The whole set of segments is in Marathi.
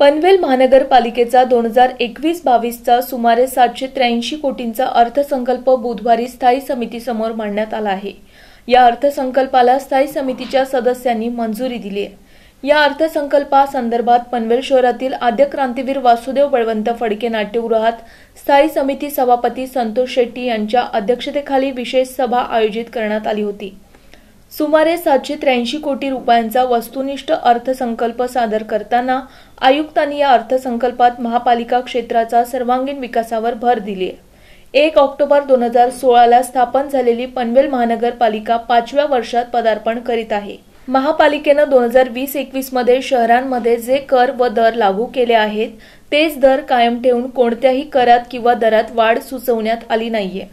पनवेल महानगरपालिकेचा दोन हजार एकवीस बावीसचा सुमारे सातशे त्र्याऐंशी कोटींचा अर्थसंकल्प बुधवारी स्थायी समितीसमोर मांडण्यात आला आहे या अर्थसंकल्पाला स्थायी समितीच्या सदस्यांनी मंजुरी दिली आहे या अर्थसंकल्पासंदर्भात पनवेल शहरातील आद्य क्रांतीवीर वासुदेव बळवंत फडके नाट्यगृहात स्थायी समिती सभापती संतोष शेट्टी यांच्या अध्यक्षतेखाली विशेष सभा आयोजित करण्यात आली होती सुमारे सातशे त्र्याऐंशी कोटी रुपयांचा वस्तुनिष्ठ अर्थसंकल्प सादर करताना आयुक्तांनी या अर्थसंकल्पात महापालिका क्षेत्राचा सर्वांगीण विकासावर भर दिली एक ऑक्टोबर दोन हजार सोळाला स्थापन झालेली पनवेल महानगरपालिका पाचव्या वर्षात पदार्पण करीत आहे महापालिकेनं दोन हजार वीस मध्ये शहरांमध्ये जे कर व दर लागू केले आहेत तेच दर कायम ठेवून कोणत्याही करात किंवा दरात वाढ सुचवण्यात आली नाहीये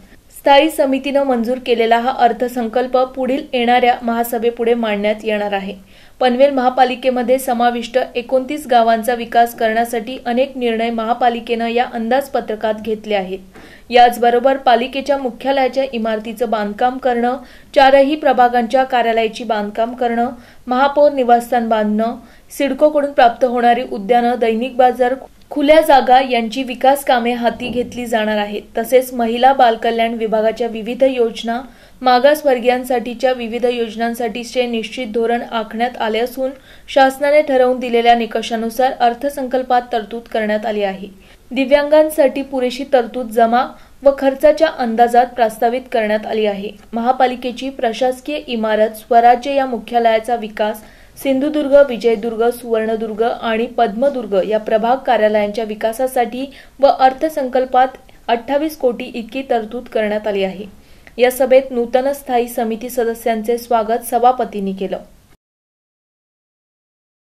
स्थायी समितीनं मंजूर केलेला हा अर्थसंकल्प पुढील येणाऱ्या महासभेपुढे मांडण्यात येणार आहे पनवेल महापालिकेमध्ये समाविष्ट एकोणतीस गावांचा विकास करण्यासाठी अनेक निर्णय महापालिकेनं या अंदाजपत्रकात घेतले आहेत याचबरोबर पालिकेच्या मुख्यालयाच्या इमारतीचं बांधकाम करणं चारही प्रभागांच्या कार्यालयाची बांधकाम करणं महापौर निवासस्थान बांधणं सिडकोकडून प्राप्त होणारी उद्यानं दैनिक बाजार खुल्या जागा यांची विकास कामे हाती घेतली जाणार आहेत तसेच महिला बालकल्याण विभागाच्या विविध योजना मागासवर्गीयांसाठीच्या विविध योजनांसाठीचे निश्चित धोरण आखण्यात आले असून शासनाने ठरवून दिलेल्या निकषानुसार अर्थसंकल्पात तरतूद करण्यात आली आहे दिव्यांगांसाठी पुरेशी तरतूद जमा व खर्चाच्या अंदाजात प्रस्तावित करण्यात आली आहे महापालिकेची प्रशासकीय इमारत स्वराज्य या मुख्यालयाचा विकास सिंधुदुर्ग विजयदुर्ग सुवर्णदुर्ग आणि पद्मदुर्ग या प्रभाग कार्यालयांच्या विकासासाठी व अर्थसंकल्पात अठ्ठावीस कोटी इतकी तरतूद करण्यात आली आहे या सभेत नूतन स्थायी समिती सदस्यांचे स्वागत सभापतींनी केलं